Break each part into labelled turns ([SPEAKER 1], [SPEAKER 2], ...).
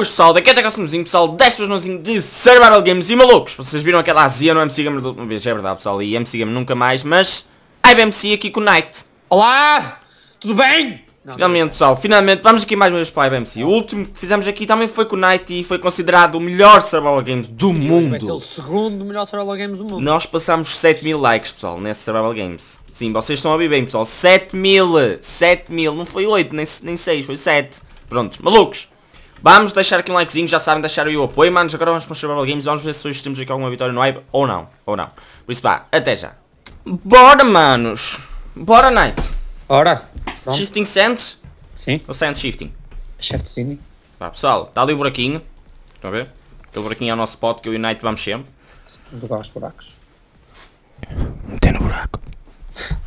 [SPEAKER 1] Boas pessoal, daqui até costumezinho pessoal, 10 vez nozinho de Survival Games e malucos Vocês viram aquela azia no MC Gamer do uma vez, é verdade pessoal, e MC Gamer nunca mais Mas, IBMC aqui com o Knight Olá, tudo bem? Finalmente pessoal, finalmente vamos aqui mais uma vez para a IBMC O último que fizemos aqui também foi com o Knight e foi considerado o melhor Survival Games do mundo Vai ser o
[SPEAKER 2] segundo
[SPEAKER 1] melhor Survival Games do mundo Nós passamos 7 mil likes pessoal, nesse Survival Games Sim, vocês estão a ouvir bem pessoal, 7 mil, 7 mil, não foi 8 nem, nem 6, foi 7 Prontos, malucos Vamos deixar aqui um likezinho, já sabem, deixar aí o apoio, manos. Agora vamos para o Survival Games, vamos ver se hoje temos aqui alguma vitória no hype ou não, ou não. Por isso pá, até já. Bora, manos. Bora, Knight. Ora. Pronto. Shifting Sands? Sim. Ou Sand Shifting? Shift Sim. Pá, pessoal, está ali o buraquinho. Estão a ver? Aquele buraquinho é o nosso spot que eu e o Knight vamos sempre.
[SPEAKER 2] Eu gosto de buracos.
[SPEAKER 1] Meter no buraco.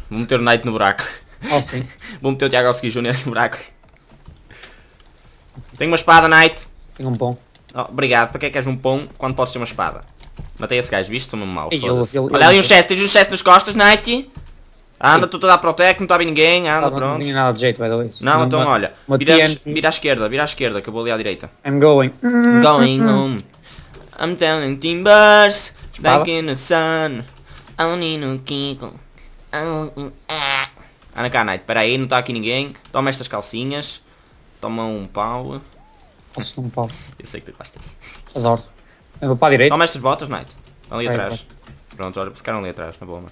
[SPEAKER 1] Vou meter o Knight no buraco. Oh, sim. Vou meter o Tiago Alski Júnior no buraco. Tenho uma espada, Knight. Tenho um pão. Oh, obrigado. Para que é que és um pão quando podes ter uma espada? Matei esse gajo, viste? Estou-me mal. Olha ali um chest, tens um chest nas costas, Knight. Anda, estou toda a protec, não está bem ninguém, anda, pronto. Não tinha nada de jeito, by the way. Não, não então uma, olha, uma vira, vira à esquerda, vira à esquerda, que eu vou ali à direita.
[SPEAKER 2] I'm going. I'm going home.
[SPEAKER 1] I'm telling timbers, Espada. back in the sun. I'm in Kiko. Only... Anda cá, Knight, peraí, aí, não está aqui ninguém. Toma estas calcinhas. Toma um pau. Gosto um pau. Eu sei que tu gostas. Azor. Eu vou para a direita. Toma estas botas, Knight. Ali atrás. Vai. Pronto, olha, ficaram ali atrás, na boa, mano.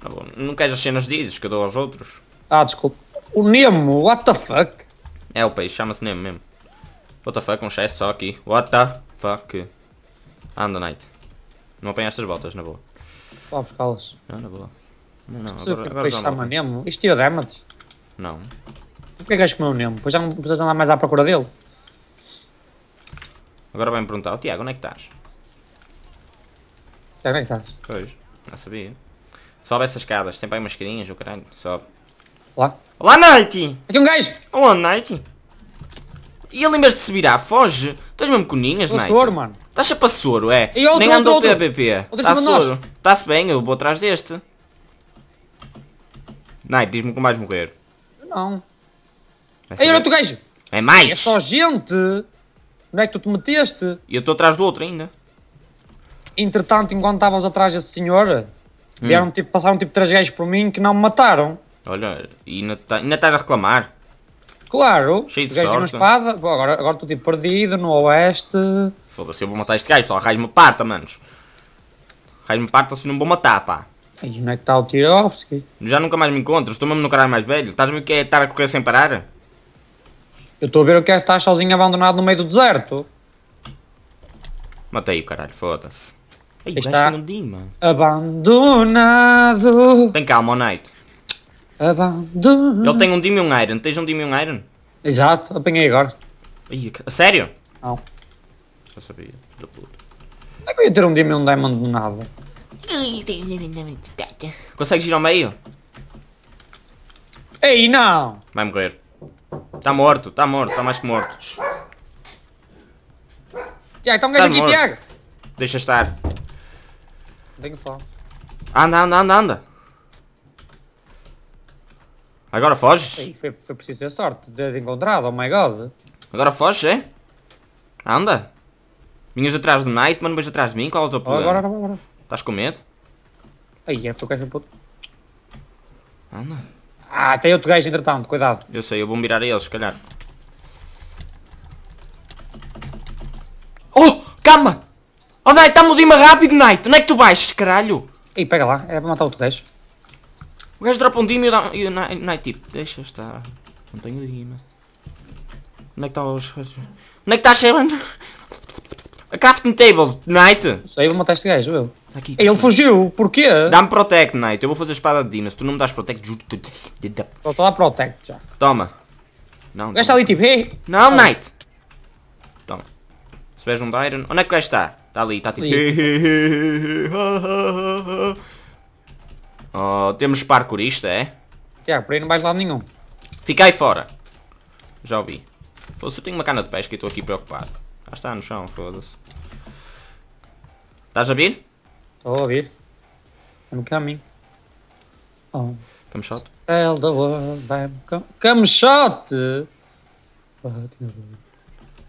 [SPEAKER 1] Na boa. Não queres as cenas dizes que eu dou aos outros? Ah, desculpa. O Nemo, what the fuck? É o peixe, chama-se Nemo mesmo. What the fuck, um chest só aqui. What the fuck? Ah, anda, Knight. Não apanha estas botas, na boa.
[SPEAKER 2] Vou buscá-las. Não, na boa. Não, não, agora, é agora já não. Isto o damage? Não. Porquê é que gajo comeu é o Nemo? Depois já não precisas andar mais à procura dele.
[SPEAKER 1] Agora vai-me perguntar, oh, Tiago, onde é que estás? Tiago, onde é que estás? Pois, não sabia. Sobe essas escadas, tem para aí umas escadinhas, o caralho, sobe. Olá? Olá, Nighty! Aqui um gajo! Onde, Nighty? E ele em vez de se virar, foge. Tu Estás mesmo com Nighty? Night? Soro, mano. Estás a passoro, é. E outro, Nem outro, andou outro. PVP. Está soro. Está-se bem, eu vou atrás deste. Nighty, diz-me como vais morrer. Não. Ei, olha outro gajo! É mais! É só gente! Onde é que tu te meteste? E eu estou atrás do outro ainda.
[SPEAKER 2] Entretanto, enquanto estávamos atrás desse senhor, hum. vieram, tipo, passaram tipo três gajos por mim que não me mataram.
[SPEAKER 1] Olha, e ainda, tá, ainda estás a reclamar. Claro, cheio de sorte. Uma espada. Pô, agora, agora estou tipo perdido no oeste. Foda-se, eu vou matar este gajo, só raio-me parta, manos. Raio-me parta se não vou matar, pá.
[SPEAKER 2] E onde é que está o
[SPEAKER 1] Tirovski? Já nunca mais me encontro, estou mesmo no caralho mais velho. Estás-me que é estar a correr sem parar? Eu
[SPEAKER 2] estou a ver o que é que estás sozinho abandonado no meio do deserto.
[SPEAKER 1] Matei o caralho, foda-se. Ei, está Dima. abandonado. Tem calma, o oh, Knight. Abandonado. Ele tem um Dima e um Iron. Tens um Dima e um Iron? Exato, apanhei agora. Ai, a sério? Não. Já sabia, da puta. Como é que eu ia ter um Dima e um Diamond do nada? Consegues ir ao meio?
[SPEAKER 2] Ei, não!
[SPEAKER 1] Vai morrer. Tá morto, tá morto, tá mais que morto.
[SPEAKER 2] Tiago, tá um gajo tá aqui, morto. Tiago! Deixa estar. Tenho fome.
[SPEAKER 1] Anda, anda, anda, anda. Agora foges?
[SPEAKER 2] Ei, foi, foi preciso ter sorte de ter encontrado, oh my god.
[SPEAKER 1] Agora foges, é? Anda. minhas atrás do Night, mano, vais atrás de mim, qual é o teu oh, problema? Agora, agora, agora. Estás com medo?
[SPEAKER 2] Aí, é, foi o gajo puto.
[SPEAKER 1] Anda. Ah, tem outro gajo entretanto, cuidado. Eu sei, eu vou mirar a eles, se calhar. Oh, calma! Oh, Night, está-me o Dima rápido, Night! Onde é que tu vais, caralho?
[SPEAKER 2] Ih, pega lá, é para matar outro gajo.
[SPEAKER 1] O gajo dropa um Dima e o, da... Night, tipo, deixa estar. Não tenho Dima. Onde é que está os... Onde é que está a Shaman? A crafting table, Knight! Não aí vou matar este gajo, eu. Tá aqui, Ele tá fugiu, porquê? Dá-me protect, Knight. Eu vou fazer a espada de Dina. Se tu não me das protect, juro-te. Estou a protect já. Toma. Não. O gajo está ali tipo, hey. Não, ah. Knight! Toma. Se vês um Byron. Onde é que o gajo está? Está ali, está tipo. oh, temos parkourista, é? Tiago, por aí não vais lado nenhum. Fica aí fora. Já ouvi. Foda-se, eu tenho uma cana de pesca e estou aqui preocupado. Ah está no chão, foda-se. Estás a vir? Estou a ouvir. I'm é coming. Oh. Come shot.
[SPEAKER 2] Tell the world I'm come shot!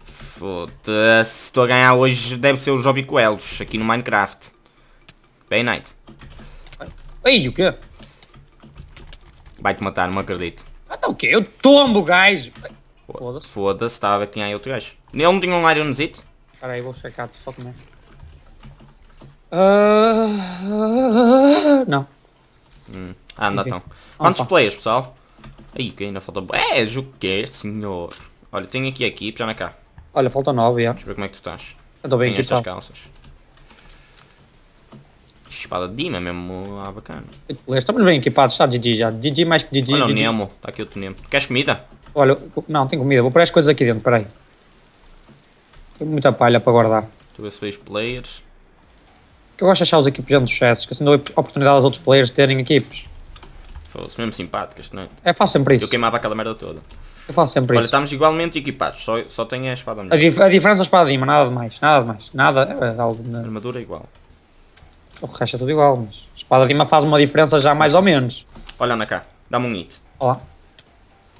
[SPEAKER 1] Foda-se, estou a ganhar hoje, deve ser o Job Coelhos, aqui no Minecraft. Bem night. Ei, o quê? Vai-te matar, não acredito.
[SPEAKER 2] Ah, tá o quê? Eu tombo, gajo!
[SPEAKER 1] Foda-se. Foda-se, estava a ver que tinha aí outro gajo. Ele não tinha um ironzito?
[SPEAKER 2] Espera aí, vou checar, só que não. É. Ah, não.
[SPEAKER 1] Hum. Ah, não Quantos Opa. players, pessoal? Aí, que ainda falta... É, o que senhor? Olha, tenho aqui a equipe, já na cá. Olha, falta 9, já. Deixa eu ver como é que tu estás. Eu estou bem tenho estas calças. Espada de Dima mesmo, ah, bacana.
[SPEAKER 2] Estamos bem equipados, está Didi já. Didi mais que Didi. Olha o Nemo, está aqui outro
[SPEAKER 1] Nemo. Queres comida?
[SPEAKER 2] Olha, não, tem comida. Vou pôr as coisas aqui dentro, peraí. Tem muita palha para guardar.
[SPEAKER 1] Estou a ver se players.
[SPEAKER 2] Eu gosto de achar os equipes dentro dos que assim dão oportunidade aos outros players terem equipes.
[SPEAKER 1] Fosse mesmo simpáticas, não é? É, faço sempre isso. Eu queimava aquela merda toda. Eu é faço sempre Olha, isso. estamos igualmente equipados, só, só tem a espada melhor. A, dif a diferença
[SPEAKER 2] é a espada de nada de mais, nada de mais. Nada, é, é algo de... Armadura é igual. O resto é tudo igual, mas a espada de faz uma diferença já mais ou menos.
[SPEAKER 1] Olha, na cá, dá-me um hit. Olá.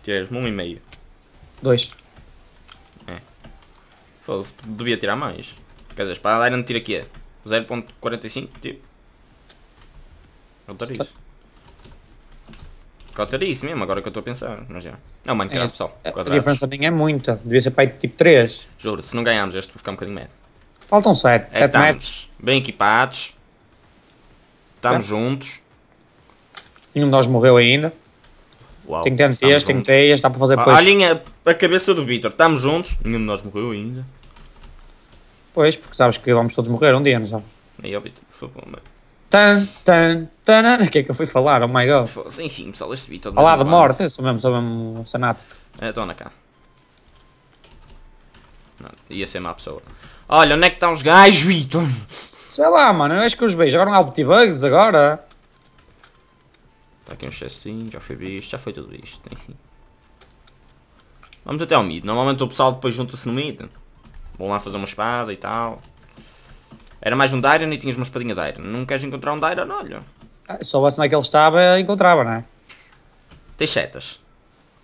[SPEAKER 1] tens me um e meio. Dois. É. Foda-se, devia tirar mais. Quer dizer, a espada ainda tira aqui. 0.45, tipo. Pronto, era isso. Claro, isso mesmo, agora é que eu estou a pensar, mas já. Não, Minecraft é, só, quadrados. A diferença
[SPEAKER 2] nem é muita,
[SPEAKER 1] devia ser para de tipo 3. Juro, se não ganharmos este vou ficar um bocadinho medo.
[SPEAKER 2] Faltam 7, é, 7 metros.
[SPEAKER 1] bem equipados. Estamos é. juntos. Nenhum de nós
[SPEAKER 2] morreu ainda. Uau, tenho teias, tenho teias, dá para fazer depois. a linha
[SPEAKER 1] a cabeça do Vitor, estamos juntos. Nenhum de nós morreu ainda.
[SPEAKER 2] Pois, porque sabes que vamos todos morrer um dia, não
[SPEAKER 1] sabes? nem óbito, por favor, mano.
[SPEAKER 2] Tan, tan, tan, o que é que eu fui falar? Oh my god.
[SPEAKER 1] Sim, sim, enfim, pessoal, este beat... Olá de morte, sou mesmo, sou mesmo sanato. É, dona cá. Não, ia ser má pessoa. Olha, onde é que estão os gajos, Vitor? Sei lá, mano, eu acho que os vejo. Agora não há bugs agora. Está aqui um chestinho, já foi visto, já foi tudo isto. Enfim. Vamos até ao mid. Normalmente o pessoal depois junta-se no mid. Vão lá fazer uma espada e tal. Era mais um dairon e tinhas uma espadinha dairon Não queres encontrar um dairon Olha. Ah, só onde é que ele estava, encontrava, não é? Tens setas?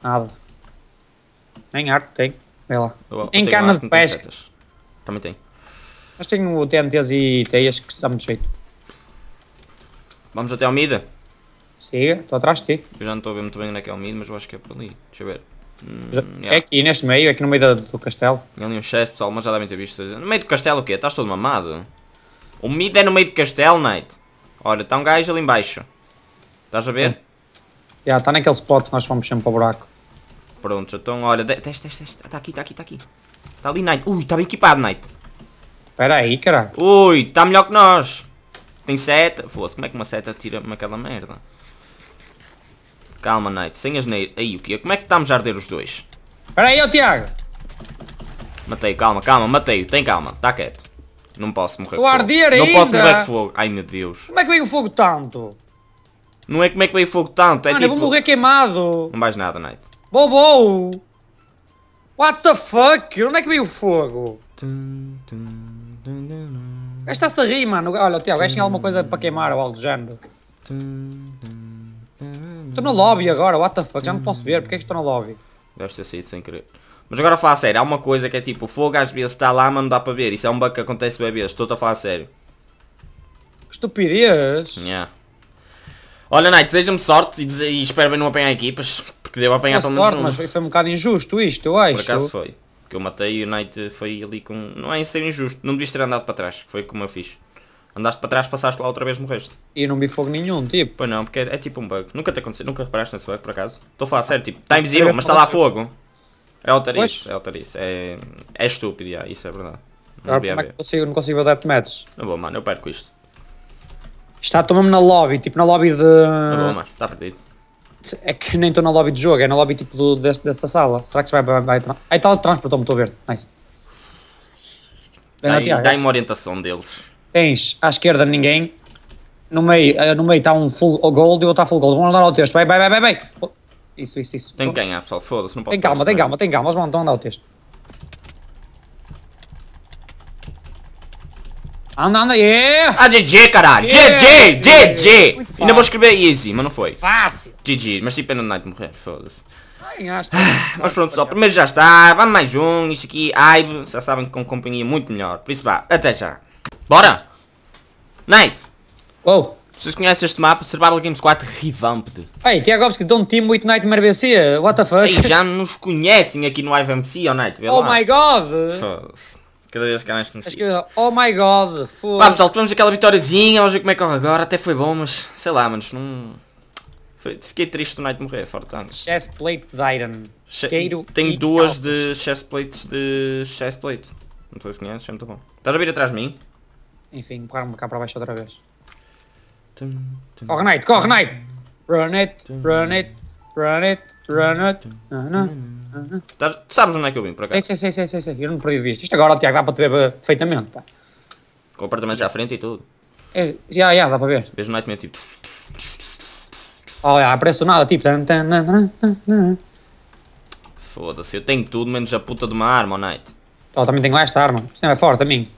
[SPEAKER 1] Nada. Nem arco tem. Vê lá. Eu, em cana de pesca. Também tem.
[SPEAKER 2] Mas tenho TNTs e
[SPEAKER 1] teias que está muito jeito. Vamos até ao Mida? Siga, estou atrás de ti. Eu já não estou a ver muito bem onde é que é o Mida, mas eu acho que é por ali. Deixa eu ver. Hum, é aqui neste meio, é aqui no meio do castelo. Tem ali um chest, pessoal, mas já devem ter visto. No meio do castelo o quê? Estás todo mamado? O mid é no meio do castelo, Knight. Olha, está um gajo ali embaixo. Estás a ver? É. Já, está naquele
[SPEAKER 2] spot que nós fomos sempre para o buraco.
[SPEAKER 1] Pronto, então olha, teste, teste, teste. Está aqui, está aqui, está aqui. Está ali, Knight. Ui, está bem equipado, Knight. Espera aí, caralho. Ui, está melhor que nós. Tem seta. Foda-se, como é que uma seta tira-me aquela merda? Calma, Knight. Sem asneira. Aí, o que é? Como é que estamos a arder os dois? Espera aí, ô Tiago. Matei, calma, calma. Matei, tem calma. Está quieto. Não posso morrer Estou a arder fogo. ainda. Não posso morrer de fogo. Ai, meu Deus.
[SPEAKER 2] Como é que veio o fogo tanto?
[SPEAKER 1] Não é como é que veio fogo tanto. É Mano, tipo... eu vou tipo- morrer queimado. Não mais nada, Knight.
[SPEAKER 2] Bom, bom. What the fuck? Onde é que veio o fogo? Tum, está-se a rir, mano. Olha, Tiago, o gajo tinha alguma coisa para queimar ou algo do género. Estou no
[SPEAKER 1] lobby agora, what the fuck, já não posso hum. ver, porque é que estou no lobby? Deve ter saído sem querer. Mas agora fala a sério, há uma coisa que é tipo, fogo às vezes está lá, mas não dá para ver. Isso é um bug que acontece bem vezes, estou-te a falar a sério.
[SPEAKER 2] estupidez!
[SPEAKER 1] Yeah. Olha, Knight, deseja-me sorte e, dese... e, espero bem não apanhar equipas, porque devo apanhar pelo menos sorte, mas
[SPEAKER 2] foi, foi, um bocado injusto isto, eu acho. Por acaso
[SPEAKER 1] foi. Porque eu matei e o Knight foi ali com... Não é em ser injusto, não devias ter andado para trás, que foi como eu fiz. Andaste para trás, passaste lá outra vez, morreste. E não vi fogo nenhum, tipo. Pois não, porque é, é tipo um bug. Nunca te aconteceu, nunca reparaste nesse bug, por acaso? Estou a falar sério, tipo, está invisível, mas está lá fogo. É altariz, é altariz. É, é estúpido, já, isso é verdade. Não, Agora, ah, como é que consigo, não consigo dar-te metros. Não vou, mano, eu perco isto.
[SPEAKER 2] Está, estou na lobby, tipo na lobby de... Não vou, mano, está perdido. É que nem estou na lobby de jogo, é na lobby tipo do, deste, dessa sala. Será que vai... vai, vai Aí está, o me estou a ver. Nice.
[SPEAKER 1] Dá-me uma orientação deles.
[SPEAKER 2] Tens à esquerda ninguém. No meio eh, no meio está um full gold e outro está full gold. Vamos andar ao texto.
[SPEAKER 1] Vai, vai, vai, vai, vai. Isso, isso, isso. Tem que ganhar, pessoal. Foda-se, não posso. Tem calma, tem calma,
[SPEAKER 2] tem calma. Eles vão andar ao texto.
[SPEAKER 1] Anda, anda, yeah! Ah, GG, caralho! GG, GG! Ainda vou escrever easy, mas não foi. Fácil! GG, mas tipo, pena é Night morrer, foda-se. Ah, mas pronto, pessoal, primeiro já está. Vamos mais um. Isto aqui, ai, já sabem que com companhia é muito melhor. Por isso, vá, até já. Bora! Night! Oh. Vocês conhecem este mapa? Survival Games 4 Revamped. Ei, Tiagovski, don't team with Nightmare BC, what the fuck? Ei, já nos conhecem aqui no IVMC, ou oh, Knight. Vê Oh lá. my
[SPEAKER 2] god!
[SPEAKER 1] Cada vez que canais conhecidos.
[SPEAKER 2] Oh my god, foda Pá, pessoal,
[SPEAKER 1] tivemos aquela vitóriazinha, vamos ver como é que corre agora, até foi bom, mas sei lá, manos, não... fiquei triste do Night morrer, antes. Chestplate de Iron. Che Tenho duas de chestplates de chestplate. Não estou a conhecer, é muito bom. Estás a vir atrás de mim? Enfim, empurrar-me cá para baixo outra vez. Corre, Knight, corre, Knight!
[SPEAKER 2] Run it, run it, run it, run it. Uh -huh. tu sabes onde é que eu vim, por acaso? Sim, sim, sim, sim, sim. Eu não perdi de vista. Isto agora, Tiago, dá para te ver perfeitamente, pá. Com apartamentos à frente
[SPEAKER 1] e tudo. É, já, já, dá para ver. Vejo o Nightmare, tipo... Olha, aparece nada, tipo... Foda-se, eu tenho tudo menos a puta de uma arma, oh, Knight. Oh, também tenho esta arma. Isto não é forte a mim.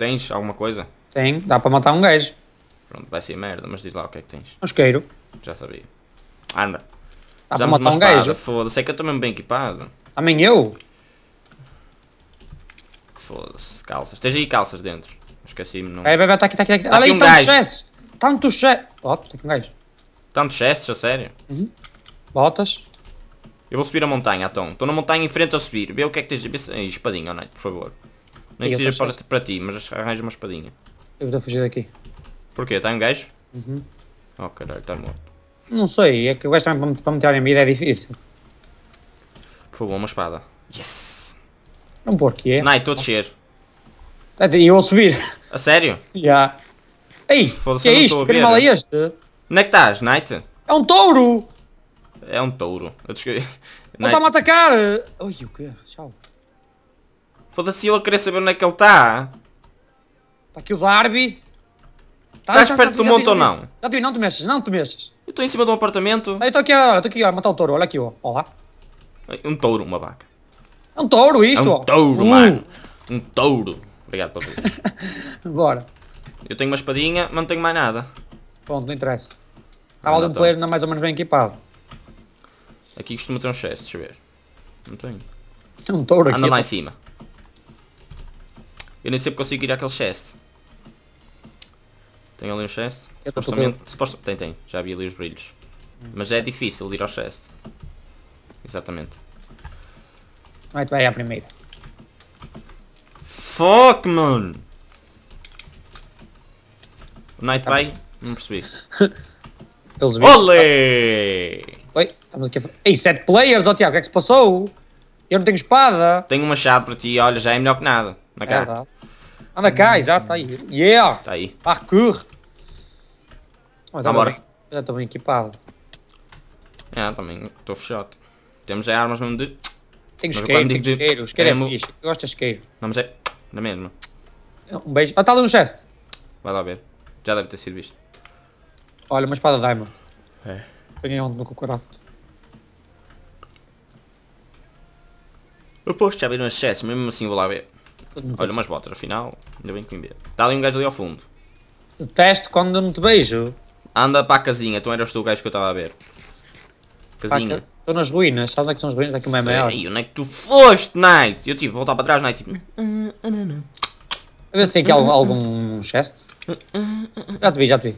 [SPEAKER 1] Tens alguma coisa? Tem, dá para matar um gajo. Pronto, vai ser merda, mas diz lá o que é que tens. Mosqueiro. Já sabia. Anda. Dá para matar um gajo. Foda-se, é que eu também bem equipado.
[SPEAKER 2] Também eu?
[SPEAKER 1] Foda-se, calças. Tens aí calças dentro. Esqueci-me, não. É, vai, vai, tá aqui, tá aqui, tá aqui. Tá Olha aí, um tantos chests. Tantos chests. Bota, tem tá aqui um gajo. Tantos chests, a sério? Uhum. Botas. Eu vou subir a montanha, então. Estou na montanha em frente a subir. Vê o que é que tens. Vê... Espadinha, oh, por favor. Nem que seja para, para ti, mas arranja uma espadinha.
[SPEAKER 2] Eu vou fugir daqui.
[SPEAKER 1] Porquê? Está um gajo? Uhum. Oh caralho, está morto.
[SPEAKER 2] Não sei, é que o gajo também para meter em vida é difícil.
[SPEAKER 1] Por favor, uma espada. Yes! Não porquê? É? Não, estou a descer. Tá, e eu vou subir. A sério? Já. Yeah. Ei, que é isto? Que animal é este? Onde é que estás, Knight? É um touro! É um touro. Eu descobri... Ele está-me a atacar! Oi, o quê? Tchau. Foda-se eu a querer saber onde é que ele está. Está aqui o Darby. Está Estás tá, tá, tá perto tá, do monte ou não?
[SPEAKER 2] Já te vi, não te mexes, não te mexes. Eu estou em cima de um apartamento. Eu estou aqui, agora, estou aqui a matar o touro, olha aqui, ó. Olá.
[SPEAKER 1] Um touro, uma vaca.
[SPEAKER 2] É um touro isto, ó. É um
[SPEAKER 1] touro, uh. mano. Um touro. Obrigado por isso.
[SPEAKER 2] Bora.
[SPEAKER 1] Eu tenho uma espadinha, mas não tenho mais nada.
[SPEAKER 2] Pronto, não interessa. Estava de um então. player não, mais ou menos bem equipado.
[SPEAKER 1] Aqui costuma ter um chest, deixa eu ver. Não tenho.
[SPEAKER 2] É um touro aqui. Anda lá em
[SPEAKER 1] cima. Eu nem sempre consigo ir àquele chest. Tem ali um chest? supostamente, supostamente... Tem, tem. Já vi ali os brilhos. Hum. Mas é difícil ir ao chest. Exatamente.
[SPEAKER 2] Vai, tu vai à primeira.
[SPEAKER 1] Fuck, mano! O Night tá Não percebi. Pelos Oi, estamos aqui a... Ei, 7 players, ó oh, Tiago, o que é que se passou? Eu não tenho espada. Tenho uma chave para ti, olha, já é melhor que nada anda, É, tá.
[SPEAKER 2] Anakai, hum. já, tá aí.
[SPEAKER 1] Yeah! Tá aí. Parkour!
[SPEAKER 2] Mas ah, Vambora. Tá já tô bem equipado.
[SPEAKER 1] É, também, estou fechado. Temos já armas mesmo de... Tem isqueiro, tem isqueiro, isqueiro é, fixe, eu gosto de isqueiro. Não, mas é, na é mesma.
[SPEAKER 2] É um beijo. Ah, tá ali um chest.
[SPEAKER 1] Vai lá ver, já deve ter sido visto. Olha, uma espada diamond. É.
[SPEAKER 2] Tenho onde no cucurato.
[SPEAKER 1] Eu posto já abrir um excesso, mesmo assim vou lá ver. Olha, umas botas, afinal, ainda bem que me vê. Está ali um gajo ali ao fundo.
[SPEAKER 2] Teste quando eu não te
[SPEAKER 1] beijo. Anda para a casinha, então eras tu o gajo que eu estava a ver. Casinha. Estou nas ruínas, sabe onde é que são as ruínas? Aqui é maior. onde é que tu foste, Knight? Eu tive voltar para trás, Knight, tipo... A ver se tem aqui algum, algum chest. Já te vi, já te vi.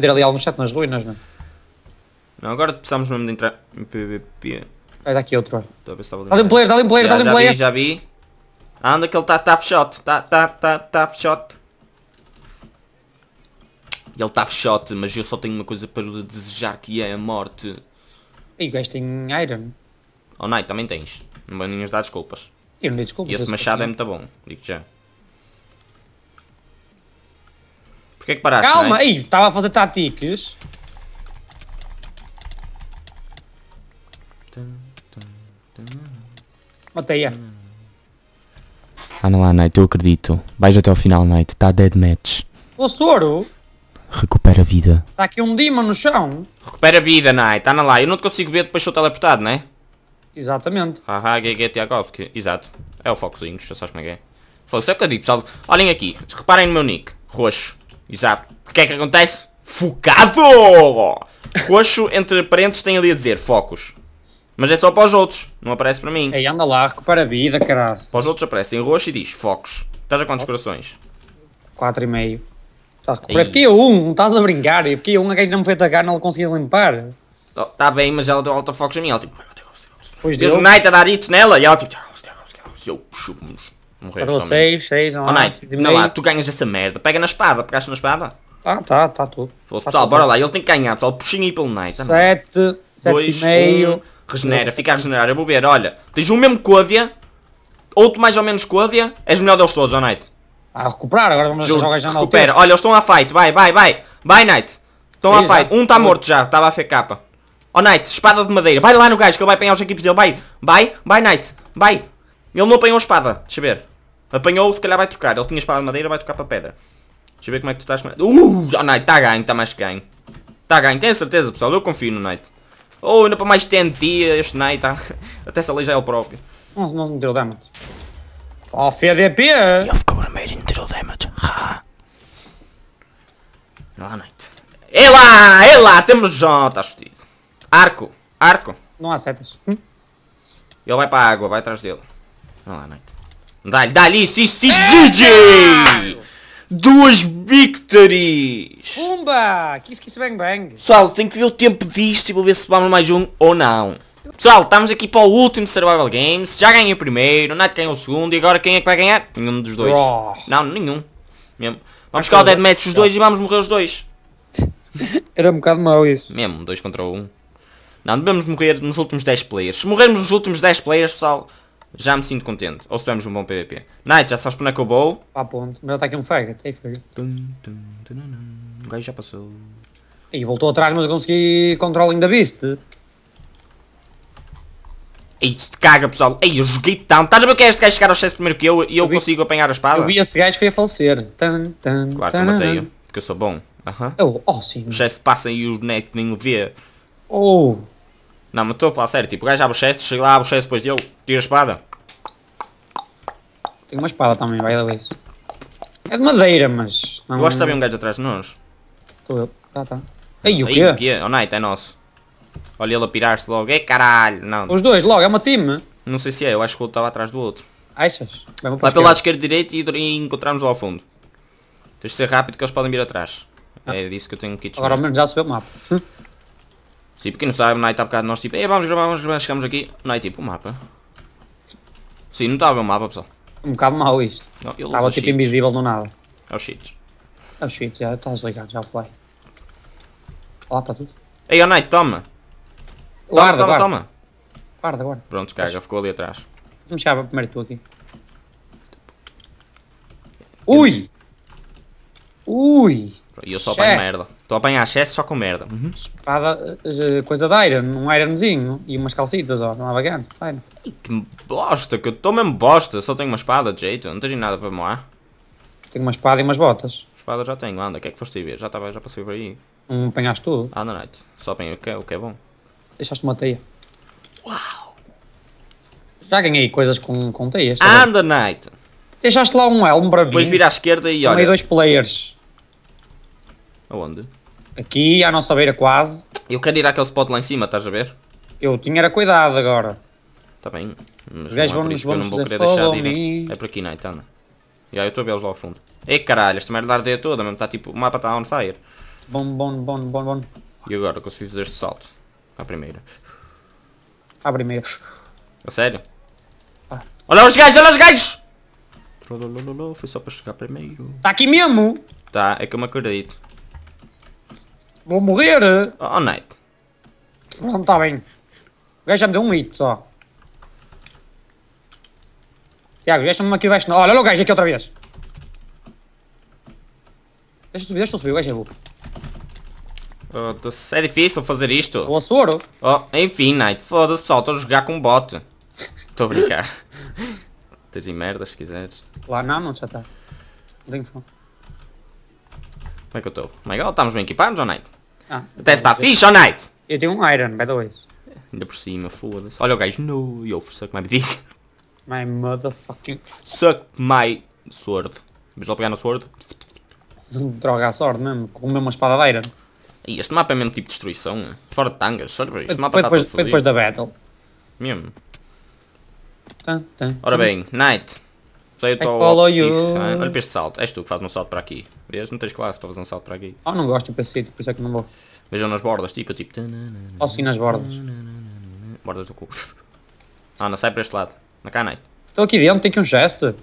[SPEAKER 1] Tem ali algum chest nas ruínas, não é? Não, agora precisamos mesmo de entrar em PVP. Está aqui outro, Estou a ver se estava Está um player, dá-lhe um player, dá-lhe um player. Já vi, já vi. Anda que ele está tough shot, está tá, tá, tough tá, tá, tá, shot. Ele está shot, mas eu só tenho uma coisa para desejar que é a morte.
[SPEAKER 2] E o gajo tem iron.
[SPEAKER 1] Oh não, também tens. Não vou nem dar desculpas. Eu não dei desculpas. E esse machado é muito bom, digo já. Porquê que paraste? Calma, aí,
[SPEAKER 2] estava a fazer táticas. Bota
[SPEAKER 1] Ah não lá, Night. eu acredito. Vais até ao final, Night. Está dead match. O Soro! Recupera a vida. Está aqui um Dima no chão. Recupera a vida, Knight. Tá Anda lá. Eu não te consigo ver depois sou teleportado, não é? Exatamente. Haha, GG Tiagovski. Exato. É o focozinho, já sabes como é que é. Foda-se, é o que eu digo, pessoal. Olhem aqui. Reparem no meu nick. Roxo. Exato. O que é que acontece? Focado! Roxo, entre parênteses, tem ali a dizer focos. Mas é só para os outros, não aparece para mim. Ei, anda lá, recupera a vida, caralho. Para os outros aparecem em roxo e diz focos. Estás a quantos oh. corações? 4,5. Tá, fiquei a 1, um, não estás a brincar. Eu fiquei a 1, um, a quem já
[SPEAKER 2] me foi atacar, não conseguia limpar.
[SPEAKER 1] Está oh, bem, mas ela deu autofocos a mim. Ela tipo,
[SPEAKER 2] pois deu. Deu Night
[SPEAKER 1] a dar hits nela e ela tipo, eu chupo-nos. Morreu. 6, 6, não. Oh, não lá, tu ganhas essa merda. Pega na espada, pegaste na espada? Tá,
[SPEAKER 2] tá, tá tudo.
[SPEAKER 1] Fosse, tá pessoal, bora lá, ele tem que ganhar, pessoal. Puxinho aí pelo Night. 7, 7,5. Regenera, fica a regenerar. Eu vou ver, olha. Tens um mesmo Codia. Outro mais ou menos Codia. És melhor deles todos, ó Knight. A ah, recuperar, agora vamos jogar já na Recupera, altura. olha, eles estão a fight. Vai, vai, vai. Vai, Knight. Estão a fight. Um está morto já, estava a FK. Ó oh, Knight, espada de madeira. Vai lá no gajo que ele vai apanhar os equipes dele. Vai, vai, vai, Knight. Vai. Ele não apanhou a espada. Deixa ver. Apanhou, se calhar vai trocar. Ele tinha espada de madeira, vai trocar para pedra. Deixa ver como é que tu estás. Uh, oh, Knight, está ganho, está mais que ganho. Está ganho, tenho certeza, pessoal. Eu confio no Knight. Oh, ainda para mais tentia este night tá? até se já é o próprio. Não, não deu damage. Oh, FDP! e não tirou damage, Não há night. É lá, é lá, temos J, estás fodido. Arco, arco. Não há setas. Hum? Ele vai para a água, vai atrás dele. Não há night. Dá-lhe, dá-lhe, isso, isso, isso, é GG! Duas victories!
[SPEAKER 2] Pumba! Kiss kiss bang bang!
[SPEAKER 1] Pessoal, tenho que ver o tempo disto e vou ver se vamos mais um ou não. Pessoal, estamos aqui para o último Survival Games. Já ganhei o primeiro, o Nath ganhou o segundo e agora quem é que vai ganhar? Nenhum dos dois. Oh. Não, nenhum. Mesmo. Vamos ah, ficar o tá. deadmatch os dois não. Tá. e vamos morrer os dois. Era um bocado mau isso. Mesmo, dois contra um. Não, devemos morrer nos últimos 10 players. Se morrermos nos últimos 10 players, pessoal, já me sinto contente. Ou se tivermos um bom PVP. Knight, já sabes para onde é que eu vou? Para
[SPEAKER 2] a está aqui um faggot. Ei, faggot.
[SPEAKER 1] O gajo já passou.
[SPEAKER 2] E voltou atrás, mas eu
[SPEAKER 1] consegui controlling da beast. te caga, pessoal. Ei, eu joguei tanto. Estás a ver o que é este gajo chegar ao chess primeiro que eu e eu, eu vi, consigo apanhar a espada? Eu vi esse gajo foi a falecer. Tan, tan, claro que eu matei-o, porque eu sou bom. Aham. Uh -huh. oh, sim. O chess passa e o net nem o vê. Oh. Não, mas estou a falar sério, tipo, o gajo abre o chest, chega lá, abre o chest depois dele, tira a espada. tenho uma espada também, vai lá isso.
[SPEAKER 2] É de madeira, mas... Não... Eu acho que está bem um
[SPEAKER 1] gajo atrás de nós.
[SPEAKER 2] Estou eu. Tá, tá.
[SPEAKER 1] Ei, o Ei, o quê? O Knight é nosso. Olha ele a pirar-se logo. Ei, é, caralho, não. Os dois, logo, é uma time. Não sei se é, eu acho que o outro estava atrás do outro. Achas? Vai pelo lado esquerdo e direito e, e encontramos lá ao fundo. Tens de ser rápido que eles podem vir atrás. Ah. É disso que eu tenho que te Agora ao menos já se vê o mapa sim porque não sabe, o Night há bocado nós tipo, vamos gravar, vamos gravar, chegamos aqui, o Night tipo, o mapa. Sim, não estava o mapa, pessoal.
[SPEAKER 2] Um bocado mau isto. Não, estava tipo cheats. invisível
[SPEAKER 1] do nada. É o shit
[SPEAKER 2] É o shit já tá estás ligado, já falei. Lá
[SPEAKER 1] está tudo. Ei, o Night, toma! Toma, guarda, toma, guarda. toma! Guarda, guarda. Pronto, caga, ficou ali atrás.
[SPEAKER 2] Vamos chegar primeiro tu aqui.
[SPEAKER 1] Ui! Ui! E eu só apanho merda. Estou a apanhar excesso só com merda. Uhum.
[SPEAKER 2] Espada, eh, coisa da Iron, um Ironzinho e umas calcitas, ó, não há bacana.
[SPEAKER 1] Que bosta, que eu estou mesmo bosta, só tenho uma espada de jeito, não tens nada para moar. Tenho uma espada e umas botas. Espada já tenho, anda, o que é que foste ver? Já, tava, já passei por aí. Não apanhaste tudo? Ah, na noite. Só apanhei o que, é, o que é bom.
[SPEAKER 2] Deixaste uma teia. Uau! Já ganhei coisas com, com teias. Tá anda, Night! Deixaste lá um elmo para mim. Depois vira
[SPEAKER 1] à esquerda e olha. Tomei dois
[SPEAKER 2] players.
[SPEAKER 1] Aonde? Aqui, à nossa beira quase. Eu quero ir àquele spot lá em cima, estás a ver? Eu tinha era cuidado agora. Está bem, mas Os é por isso vamos eu não vou querer deixar de ir. É por aqui, não então e aí eu estou a vê-los lá ao fundo. Ei caralho, esta merda ardeia toda, mesmo está tipo, o mapa está on fire. Bom, bom, bom, bom, bom. E agora, consegui fazer este salto. À primeira. À primeira. A sério? Ah. Olha os gajos, olha os gajos! Foi só para chegar primeiro.
[SPEAKER 2] Está aqui mesmo?
[SPEAKER 1] Tá, é que eu me acredito. Vou morrer! Eh? Oh, night Não está bem. O gajo já me deu um hit só.
[SPEAKER 2] Tiago, deixa-me aqui o gajo. Olha, olha o gajo aqui outra vez. Deixa eu subir, deixa eu subir, o gajo é burro.
[SPEAKER 1] Oh, é difícil fazer isto. O soro. Oh. oh, enfim, night foda-se pessoal, estou a jogar com um bot. Estou a brincar. Tens de merda se quiseres.
[SPEAKER 2] Lá não, não, já está. Não tenho fome.
[SPEAKER 1] Como é que eu estou? Oh my god, estamos bem equipados, ou Knight? Ah, Até está fixe, ou Knight! Eu tenho um Iron, by the way. Ainda por cima, foda-se. Olha o gajo, no, yo, suck my dick. My motherfucking... Suck my sword. Vamos lá pegar no sword. Droga a sword mesmo, com mesmo uma espada de Iron. E este mapa é mesmo tipo de destruição, fora de tangas, sabe? Este mapa está depois, tá todo Foi depois da battle. Mesmo.
[SPEAKER 2] Tá, tá, Ora bem,
[SPEAKER 1] Knight, Potato I follow you. Olha para este salto. És tu que fazes um salto para aqui. Vês? Não tens classe para fazer um salto para aqui. Oh, não gosto de PC, por isso é que não vou. Vejam nas bordas, tipo, tipo. Oh, sim, nas bordas. Bordas do cu. Ah, não sai para este lado. Na cana Estou aqui dentro, tem aqui um gesto.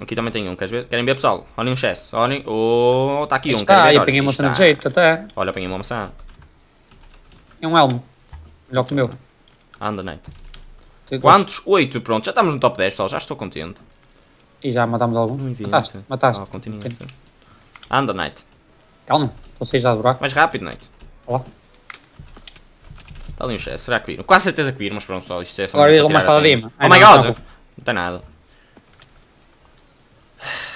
[SPEAKER 1] Aqui também tem um, queres ver? Querem ver pessoal? Olhem um gesto, olhem. Oh, está aqui um, está, querem ver? Olha, apanhei uma maçã de jeito até. Olha, apanhei uma maçã. É um elmo. Melhor que o meu. Anda, Nate. Quantos? 8, pronto, já estamos no top 10, pessoal, já estou contente. E já matámos alguns. Não mataste, mataste. Ah, continua. Então. Ah, anda, Knight. Calma, vocês já do buraco. Mais rápido, Knight. Olá. Está ali um chefe, será que viram? Quase certeza que viram, mas pronto, pessoal, isto é só. Agora uma espadadinha. Oh my god! Não está nada.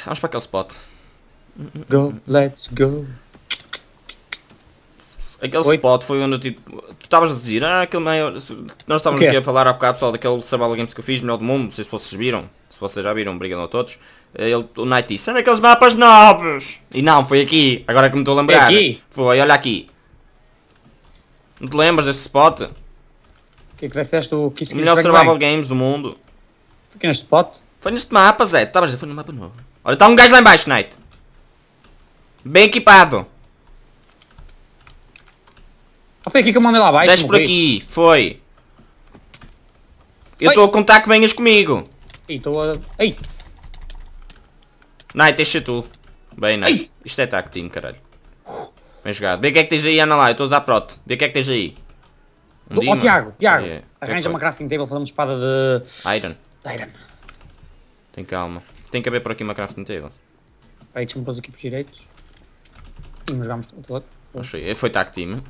[SPEAKER 1] Vamos para aquele spot.
[SPEAKER 2] Go, let's go.
[SPEAKER 1] Aquele Oi? spot foi onde eu tipo. Tu estavas a dizer, ah, aquele maior. Nós estávamos aqui a falar há bocado pessoal daquele Survival Games que eu fiz, melhor do mundo, não sei se vocês viram, se vocês já viram, obrigado a todos. Eh, ele, o Night disse, são aqueles mapas novos! E não, foi aqui, agora que me estou a lembrar. Foi, aqui? foi olha aqui. Não te lembras desse spot? O que é que disseste o que isso Melhor Survival bem. Games do mundo. Foi aqui neste spot? Foi neste mapa, Zé, tu estavas a dizer, foi no mapa novo. Olha, está um gajo lá embaixo, Night. Bem equipado. Foi aqui que eu mandei lá abaixo. Desce por aqui, foi. Eu estou a contar que venhas comigo.
[SPEAKER 2] Ei, estou a... Ei!
[SPEAKER 1] Night, deixa tu. Bem, Night. Ei. Isto é tag time, caralho. Bem jogado. Vê o que é que tens aí, anda lá. Eu estou a dar prot. Vê o que é que tens aí. Um oh, Tiago, Tiago. Yeah. É, é arranja que uma
[SPEAKER 2] crafting table, fazemos espada de... Iron. Iron.
[SPEAKER 1] Tem calma. Tem que haver por aqui uma crafting table.
[SPEAKER 2] Peraí, deixa-me pôr aqui para os direitos. E nos vamos...
[SPEAKER 1] Foi tag time.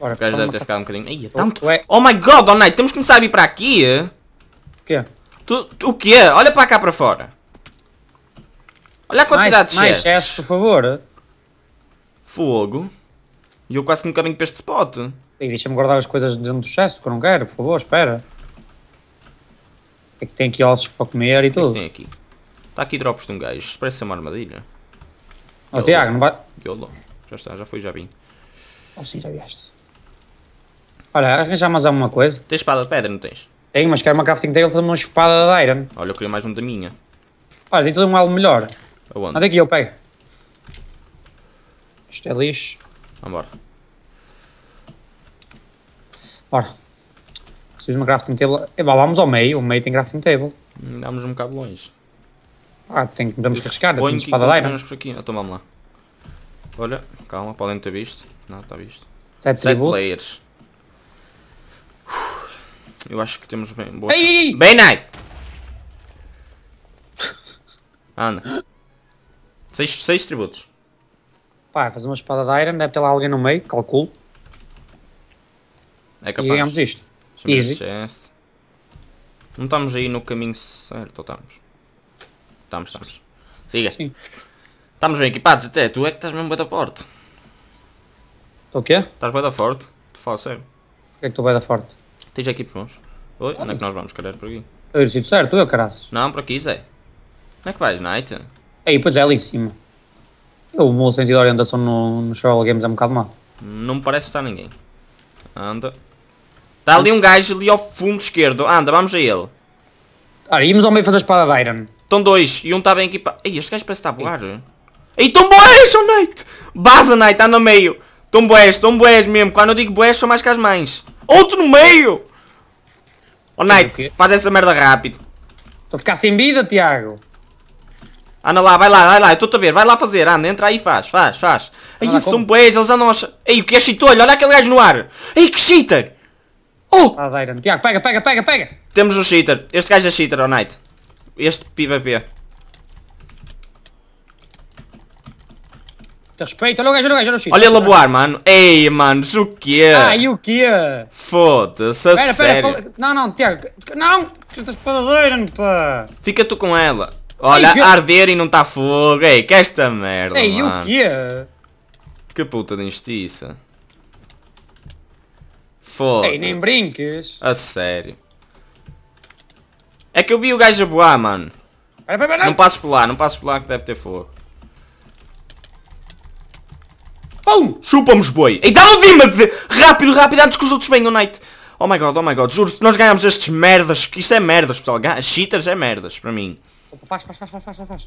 [SPEAKER 1] Ora, o gajo deve ter ficado um bocadinho. Ai, é tanto. Oh, oh my god, oh night, temos que começar a vir para aqui. O quê? Tu, tu, o quê? Olha para cá para fora. Olha a quantidade mais, de chefes. Mais chefes, por favor. Fogo. E eu quase
[SPEAKER 2] que nunca venho para este spot. Deixa-me guardar as coisas dentro do chest, que eu não quero, por favor, espera.
[SPEAKER 1] É que tem aqui ossos para comer e é tudo. que, que tem aqui? Está aqui drops de um gajo, parece ser uma armadilha. oh, Tiago, não vai... Yolo. Já está, já foi, já vim.
[SPEAKER 2] Oh sim, já vieste.
[SPEAKER 1] Olha, arranjar mais alguma coisa. Tens espada de pedra, não tens? Tenho,
[SPEAKER 2] mas quero uma crafting table fazer uma espada de iron. Olha, eu queria mais um da minha. Olha, tem tudo um algo melhor. Aonde? Anda aqui, é eu pego. Isto é lixo. Vambora. Bora. Preciso de uma crafting table. E, é, vamos ao meio. O meio tem crafting table. Hum, Damos um bocado longe. Ah, tem, que carregar. Tem uma espada de iron.
[SPEAKER 1] por aqui. Então ah, vamos lá. Olha, calma, podem ter visto. Não, está visto. 7 Sete players. Eu acho que temos bem. Boa ei, ei, ei. Bem, Night! Anda. Seis, seis tributos.
[SPEAKER 2] Pá, fazer uma espada de Iron, deve ter lá alguém no meio, calculo.
[SPEAKER 1] É capaz. E ganhamos isto. Easy. Não estamos aí no caminho certo, estamos? Estamos, estamos. Siga. Sim. Estamos bem equipados até, tu é que estás mesmo bem da forte. O quê? Estás bem da forte, tu fala sério. O que é que tu bem da forte? Tens aqui para mãos. Oi, onde é que nós vamos? Calhar por aqui.
[SPEAKER 2] Eu decido certo, eu, é caras.
[SPEAKER 1] Não, por aqui, Zé. Onde é que vais, knight Aí, pois é, ali em cima.
[SPEAKER 2] O meu sentido de orientação no, no Sherlock Games é um bocado mau.
[SPEAKER 1] Não me parece estar ninguém. Anda. Está ali um gajo ali ao fundo esquerdo. Anda, vamos a ele. Ora, íamos ao meio fazer a espada de Iron. Estão dois e um está bem equipado. Ei, este gajo parece estar a voar. Ei, estão boés, oh Knight! Baza, Knight, anda no meio. Estão boés, estão boés mesmo. Quando eu digo boés, são mais que as mães. Outro no meio! oh, Knight, faz essa merda rápido. Estou a ficar sem vida, Tiago. Anda lá, vai lá, vai lá, eu estou a ver, vai lá fazer, anda, entra aí e faz, faz, faz. Aí são boés, eles andam aos... Ei, o que é cheatolho, olha aquele gajo no ar. Ei, que cheater! Oh! Tiago,
[SPEAKER 2] pega, pega, pega, pega!
[SPEAKER 1] Temos um cheater, este gajo é cheater, oh Knight. Este PVP.
[SPEAKER 2] respeito, olha o gajo, olha o gajo, olha
[SPEAKER 1] o Olha ele a boar, mano. Ei, mano, o quê? Ah, e o quê? Foda-se, a pera, sério. Pera,
[SPEAKER 2] não, não, Tiago, não, tu estás padadeira, pá.
[SPEAKER 1] Fica tu com ela. Olha, Ei, arder e não está fogo. Ei, que é esta merda, Ei, mano. Ei, o quê? Que puta de injustiça. Foda-se. Ei, nem brinques. A sério. É que eu vi o gajo a boar, mano.
[SPEAKER 2] Pera, pera, não. não passes
[SPEAKER 1] por lá, não passes por lá que deve ter fogo. Pum! Chupamos boi. E dá-me o Dima de... Rápido, rápido, antes que os outros venham, Knight. Oh my god, oh my god, juro, nós ganhamos estes merdas, que isto é merdas, pessoal. cheaters é merdas, para mim.
[SPEAKER 2] Faz, faz, faz, faz, faz, faz.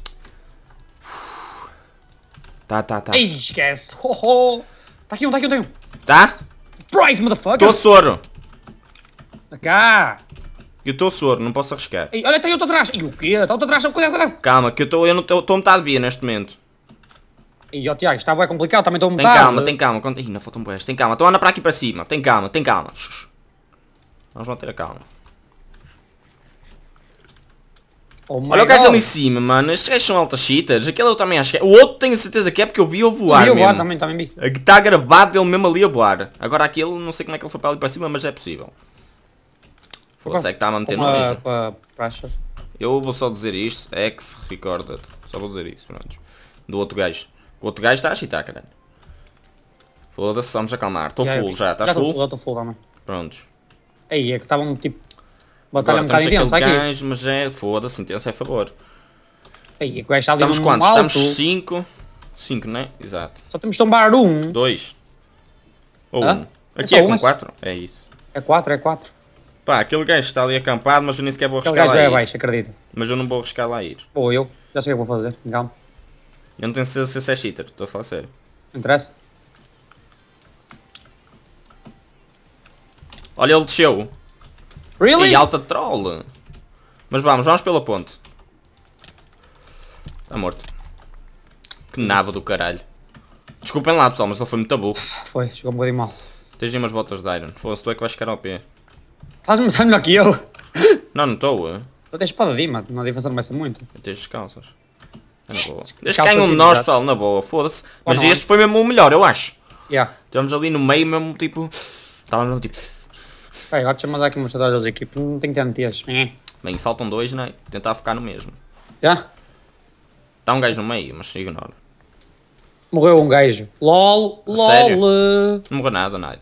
[SPEAKER 1] Tá, tá, tá. Ei,
[SPEAKER 2] esquece. Ho, oh, oh. Tá aqui um, tá aqui um, tá aqui um. Tá? Price, motherfucker.
[SPEAKER 1] Tô soro. Tá cá. Eu tô soro, não posso arriscar.
[SPEAKER 2] Ei, olha, tem tá outro atrás. E o quê? Tá outro atrás, cuidado, cuidado.
[SPEAKER 1] Calma, que eu tô, eu não tô, tô metade bia neste momento.
[SPEAKER 2] E ó, Tiago, está bem complicado, também estou mudar. Tem calma, tem
[SPEAKER 1] calma. Ih, não faltam boés. Tem calma. a então andar para aqui para cima. Tem calma, tem calma. Vamos manter a calma.
[SPEAKER 2] Oh Olha o gajo ali em cima,
[SPEAKER 1] mano. Estes gajos são altas cheaters. Aquele eu também acho que é. O outro tenho certeza que é porque eu vi-o voar. Vi o voar também, também vi. É está gravado ele mesmo ali a voar. Agora aquele, não sei como é que ele foi para ali para cima, mas é possível. Foda-se, é que está a meter no
[SPEAKER 2] lixo.
[SPEAKER 1] eu vou só dizer isto. X recorded. Só vou dizer isso, pronto. Do outro gajo. O outro gajo está a chitar, caralho. Foda-se, vamos acalmar. Estou tá yeah, full já, estás full? Já estou full, também. Prontos.
[SPEAKER 2] Aí, é que estavam tipo. Batalha Agora, um bocado intensa aqui. Ganhos,
[SPEAKER 1] mas é, foda-se, intensa é a favor. Aí, é o gajo está ali Estamos um quantos? Alto. Estamos 5. 5, né? Exato. Só
[SPEAKER 2] temos de tombar 1.
[SPEAKER 1] 2. Ou 1. Ah? Um. É aqui é, é com 4. É isso. É 4, é 4. Pá, aquele gajo está ali acampado, mas eu nem sequer vou arriscar lá é ir. Baixo, acredito. Mas eu não vou arriscar lá ir. Ou eu, já sei o que vou fazer, calma. Eu não tenho certeza se é cheater, estou a falar sério. Não interessa. Olha, ele desceu. Really? E alta troll. Mas vamos, vamos pela ponte. Está morto. Que nabo do caralho. Desculpem lá pessoal, mas ele foi muito burro.
[SPEAKER 2] Foi, chegou um bocadinho
[SPEAKER 1] mal. Tens aí umas botas de Iron. Foda-se, tu é que vais ficar ao pé. Estás-me melhor que eu. Não, não estou. Eu tenho espada de imã, a diferença não vai ser muito. Eu tens descalças na boa. um de nós, pessoal, na boa, foda-se. Mas não, este foi mesmo o melhor, eu acho. Yeah. Estamos ali no meio mesmo, tipo... Estávamos mesmo tipo... Bem, agora deixa-me mandar aqui uma estratégia às equipes, não tenho tantas. Hum. Bem, faltam dois, né? Tentar focar no mesmo. Já? Yeah. Está um gajo no meio, mas ignoro. Morreu um gajo. LOL, LOL. Não morreu nada, nada.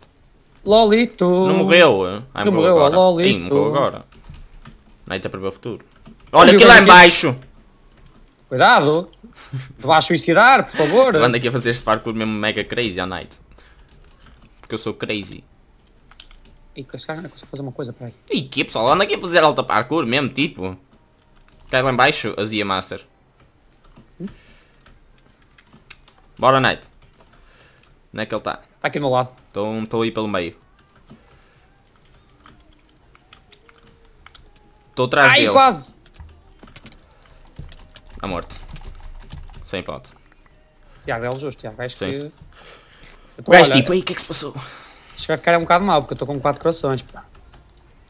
[SPEAKER 2] Lolito. Não morreu. Ai, ah, morreu, morreu agora. Lolito. Sim, morreu agora.
[SPEAKER 1] Night é para ver o futuro. Olha aqui lá embaixo. Cuidado! Te vais suicidar, por favor! Anda aqui a fazer este parkour mesmo mega crazy à night. Porque eu sou crazy.
[SPEAKER 2] E que esse cara não fazer uma coisa, peraí.
[SPEAKER 1] E que pessoal, anda aqui a fazer alta parkour mesmo, tipo. Cai lá embaixo, Azia Master. Hum? Bora, Knight. Onde é que ele está? Está aqui do meu lado. Estou aí pelo meio. Estou atrás Ai, dele. quase! A morte. Sem hipótese.
[SPEAKER 2] Tiago, é justo, Tiago. Acho Sim. que. Tô, então, olha, tipo, aí, o que é que se passou? Isto vai ficar um bocado mal, porque eu estou com 4 corações, pá.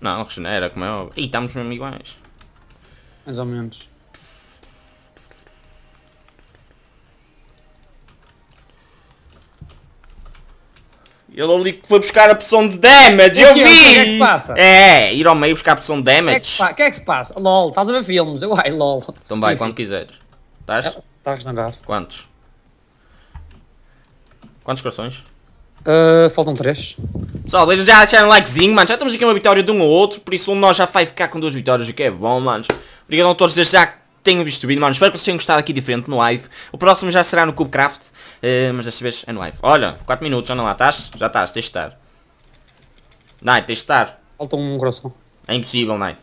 [SPEAKER 1] Não, regenera, como é óbvio. Ih, estamos mesmo iguais. Mais ou menos. Ele ali que foi buscar a poção de damage, é eu vi! É o que é que se passa? É, ir ao meio buscar a poção de é damage. O
[SPEAKER 2] que, é que, se passa? LOL, estás a ver filmes? Eu, ai, LOL. Então vai, quando
[SPEAKER 1] quiseres. Estás? Estás na garra. Quantos? Quantos corações? Uh, faltam 3. Pessoal, deixa já deixar um likezinho, mano. Já estamos aqui uma vitória de um ou outro, por isso um de nós já vai ficar com duas vitórias, o que é bom, mano. Obrigado a todos desde já que tenham visto o vídeo, mano. Espero que vocês tenham gostado aqui diferente no live. O próximo já será no Cubecraft. Uh, mas desta vez é no live. Olha, 4 minutos, já não lá estás? Já estás, tens de estar. Night, tens de estar. Falta um coração. É impossível, Night.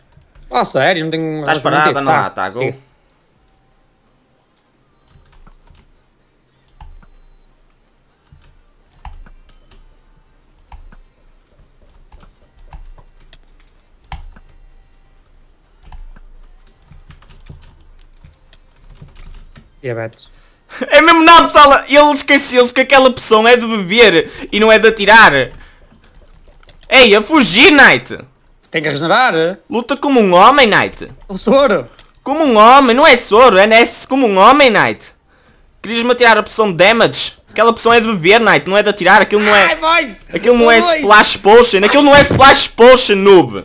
[SPEAKER 2] Ah, sério, não tenho... Estás parada, não lá, tá, tá gol. Diabetes.
[SPEAKER 1] É mesmo não, pessoal. Ele esqueceu-se que aquela poção é de beber e não é de atirar. Ei, a fugir, Knight. Tem que regenerar. Luta como um homem, Knight. Um soro. Como um homem. Não é soro, é nesse como um homem, Knight. Querias-me atirar a poção de damage? Aquela poção é de beber, Knight. Não é de atirar. Aquilo não é... Ai, aquilo não é splash potion. Aquilo não é splash potion, noob.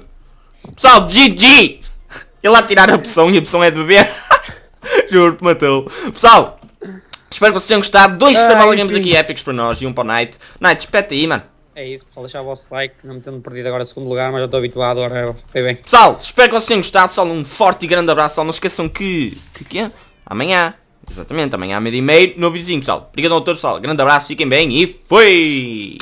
[SPEAKER 1] Pessoal, GG. Ele a tirar a poção e a poção é de beber. Juro, matou. Pessoal... Espero que vocês tenham gostado. Dois Samal Games aqui épicos para nós e um para o Night. Night, espeta aí, mano. É isso, pessoal. Deixar o vosso like. Não me tendo perdido agora segundo lugar, mas já estou habituado. agora. foi bem. Pessoal, espero que vocês tenham gostado. Pessoal, um forte e grande abraço. não esqueçam que... Que que é? Amanhã. Exatamente, amanhã à meia e meia. no vídeozinho, pessoal. Obrigado a todos, pessoal. Grande abraço. Fiquem bem e fui!